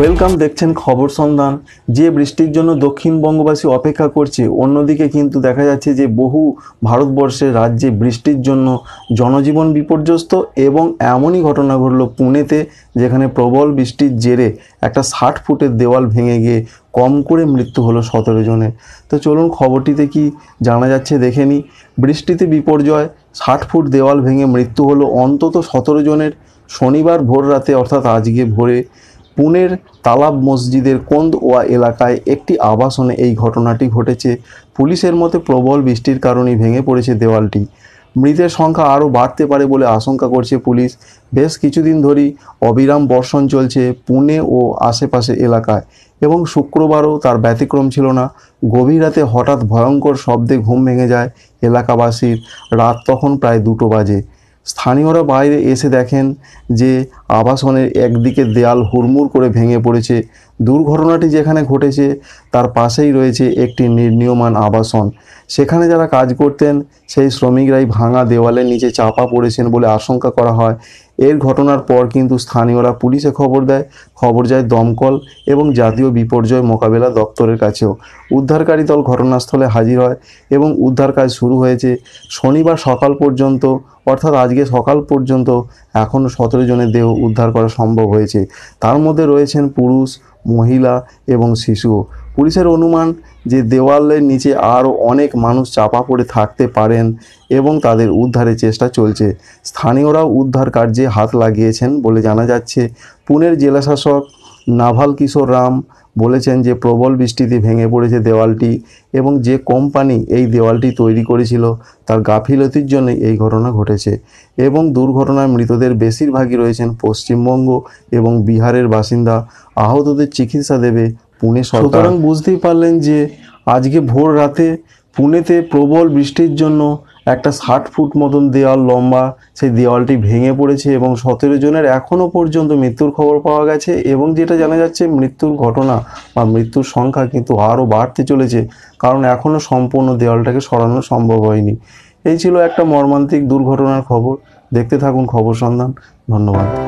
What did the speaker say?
welcome দেখছেন খবর সন্ধান যে বৃষ্টির জন্য দক্ষিণবঙ্গবাসী অপেক্ষা করছে অন্যদিকে কিন্তু দেখা যাচ্ছে যে বহু ভারতবর্ষের রাজ্যে বৃষ্টির জন্য জনজীবন বিপর্যস্ত এবং এমনই ঘটনা ঘটল পুনেতে যেখানে প্রবল বৃষ্টির জেরে একটা ষাট ফুটের দেওয়াল ভেঙে গিয়ে কম করে মৃত্যু হলো সতেরো জনের তো চলুন খবরটিতে কি জানা যাচ্ছে দেখে নি বৃষ্টিতে বিপর্যয় ষাট ফুট দেওয়াল ভেঙে মৃত্যু হলো অন্তত সতেরো জনের শনিবার ভোর রাতে অর্থাৎ আজকে ভোরে পুনের তালাব মসজিদের কোন্দওয়া এলাকায় একটি আবাসনে এই ঘটনাটি ঘটেছে পুলিশের মতে প্রবল বৃষ্টির কারণে ভেঙে পড়েছে দেওয়ালটি মৃতের সংখ্যা আরও বাড়তে পারে বলে আশঙ্কা করছে পুলিশ বেশ কিছুদিন ধরেই অবিরাম বর্ষণ চলছে পুনে ও আশেপাশে এলাকায় এবং শুক্রবারও তার ব্যতিক্রম ছিল না গভীর রাতে হঠাৎ ভয়ঙ্কর শব্দে ঘুম ভেঙে যায় এলাকাবাসীর রাত তখন প্রায় দুটো বাজে স্থানীয়রা বাইরে এসে দেখেন যে আবাসনের একদিকে দেয়াল হুড়মুড় করে ভেঙে পড়েছে দুর্ঘটনাটি যেখানে ঘটেছে তার পাশেই রয়েছে একটি নির্নীয়মান আবাসন সেখানে যারা কাজ করতেন সেই শ্রমিকরাই ভাঙা দেওয়ালের নিচে চাপা পড়েছেন বলে আশঙ্কা করা হয় এর ঘটনার পর কিন্তু স্থানীয়রা পুলিশে খবর দেয় খবর যায় দমকল এবং জাতীয় বিপর্যয় মোকাবেলা দপ্তরের কাছেও উদ্ধারকারী দল ঘটনাস্থলে হাজির হয় এবং উদ্ধার কাজ শুরু হয়েছে শনিবার সকাল পর্যন্ত অর্থাৎ আজকে সকাল পর্যন্ত এখনও সতেরো জনের দেহ উদ্ধার করা সম্ভব হয়েছে তার মধ্যে রয়েছেন পুরুষ মহিলা এবং শিশু পুলিশের অনুমান যে দেওয়ালের নিচে আরও অনেক মানুষ চাপা পড়ে থাকতে পারেন এবং তাদের উদ্ধারের চেষ্টা চলছে স্থানীয়রাও উদ্ধার কার্যে হাত লাগিয়েছেন বলে জানা যাচ্ছে পুনের জেলাশাসক নাভাল কিশোর রাম বলেছেন যে প্রবল বৃষ্টিতে ভেঙে পড়েছে দেওয়ালটি এবং যে কোম্পানি এই দেওয়ালটি তৈরি করেছিল তার গাফিলতির জন্য এই ঘটনা ঘটেছে এবং দুর্ঘটনায় মৃতদের বেশিরভাগই রয়েছেন পশ্চিমবঙ্গ এবং বিহারের বাসিন্দা আহতদের চিকিৎসা দেবে পুনে সরকার বুঝতেই পারলেন যে আজকে ভোর রাতে পুনেতে প্রবল বৃষ্টির জন্য একটা ষাট ফুট মতন দেওয়াল লম্বা সেই দেওয়ালটি ভেঙে পড়েছে এবং সতেরো জনের এখনও পর্যন্ত মৃত্যুর খবর পাওয়া গেছে এবং যেটা জানা যাচ্ছে মৃত্যুর ঘটনা বা মৃত্যুর সংখ্যা কিন্তু আরও বাড়তে চলেছে কারণ এখনও সম্পূর্ণ দেওয়ালটাকে সরানো সম্ভব হয়নি এই ছিল একটা মর্মান্তিক দুর্ঘটনার খবর দেখতে থাকুন খবর সন্ধান ধন্যবাদ